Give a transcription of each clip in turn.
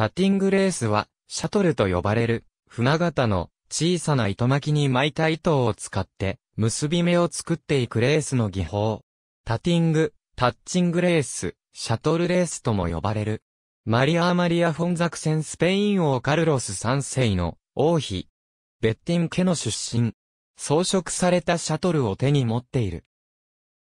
タティングレースは、シャトルと呼ばれる、船型の小さな糸巻きに巻いた糸を使って、結び目を作っていくレースの技法。タティング、タッチングレース、シャトルレースとも呼ばれる。マリアーマリア・フォンザクセンスペイン王カルロス3世の王妃。ベッティン家の出身。装飾されたシャトルを手に持っている。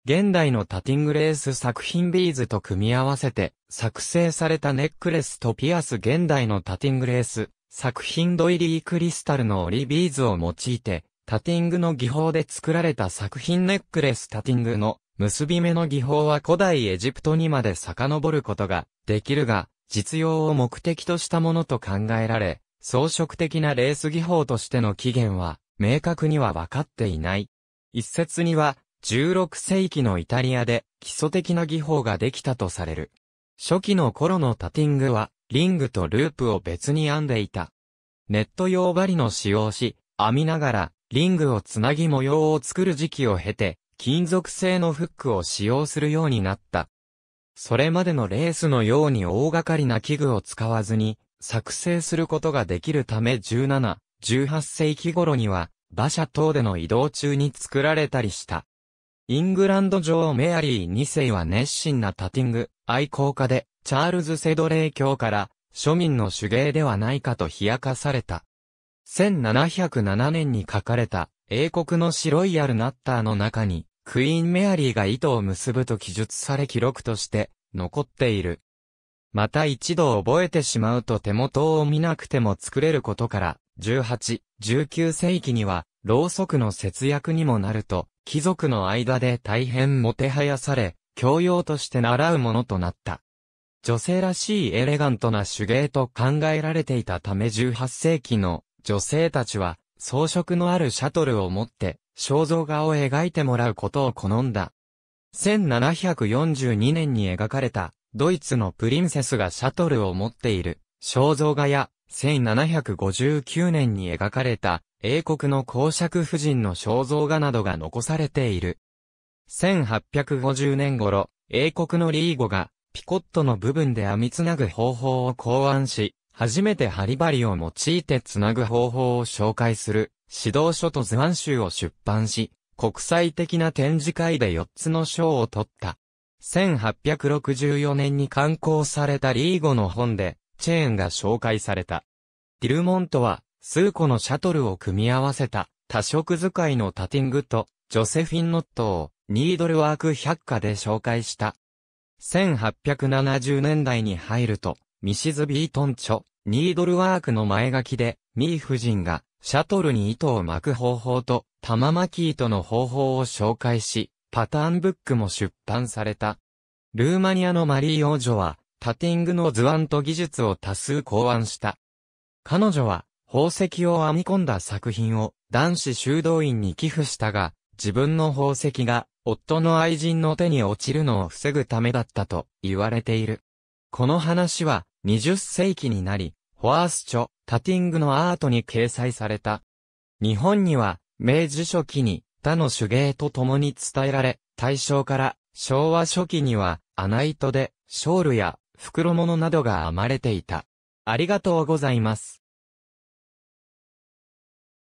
現代のタティングレース作品ビーズと組み合わせて作成されたネックレスとピアス現代のタティングレース作品ドイリークリスタルの折りビーズを用いてタティングの技法で作られた作品ネックレスタティングの結び目の技法は古代エジプトにまで遡ることができるが実用を目的としたものと考えられ装飾的なレース技法としての起源は明確には分かっていない。一説には16世紀のイタリアで基礎的な技法ができたとされる。初期の頃のタティングは、リングとループを別に編んでいた。ネット用針の使用し、編みながら、リングをつなぎ模様を作る時期を経て、金属製のフックを使用するようになった。それまでのレースのように大掛かりな器具を使わずに、作成することができるため17、18世紀頃には、馬車等での移動中に作られたりした。イングランド女王メアリー2世は熱心なタティング、愛好家で、チャールズ・セドレー教から庶民の手芸ではないかと冷やかされた。1707年に書かれた英国の白いアル・ナッターの中に、クイーン・メアリーが糸を結ぶと記述され記録として残っている。また一度覚えてしまうと手元を見なくても作れることから、18、19世紀には、ろうそくの節約にもなると、貴族の間で大変もてはやされ、教養として習うものとなった。女性らしいエレガントな手芸と考えられていたため18世紀の女性たちは装飾のあるシャトルを持って肖像画を描いてもらうことを好んだ。1742年に描かれたドイツのプリンセスがシャトルを持っている肖像画や1759年に描かれた英国の公爵夫人の肖像画などが残されている。1850年頃、英国のリーゴが、ピコットの部分で編みつなぐ方法を考案し、初めて針針を用いてつなぐ方法を紹介する、指導書と図案集を出版し、国際的な展示会で4つの賞を取った。1864年に刊行されたリーゴの本で、チェーンが紹介された。ディルモントは、数個のシャトルを組み合わせた多色使いのタティングとジョセフィン・ノットをニードルワーク百科で紹介した。1870年代に入ると、ミシズ・ビートン著、ニードルワークの前書きで、ミー夫人がシャトルに糸を巻く方法と玉巻き糸の方法を紹介し、パターンブックも出版された。ルーマニアのマリー王女は、タティングの図案と技術を多数考案した。彼女は、宝石を編み込んだ作品を男子修道院に寄付したが、自分の宝石が夫の愛人の手に落ちるのを防ぐためだったと言われている。この話は20世紀になり、ホアースョ・タティングのアートに掲載された。日本には明治初期に他の手芸と共に伝えられ、大正から昭和初期には穴糸でショールや袋物などが編まれていた。ありがとうございます。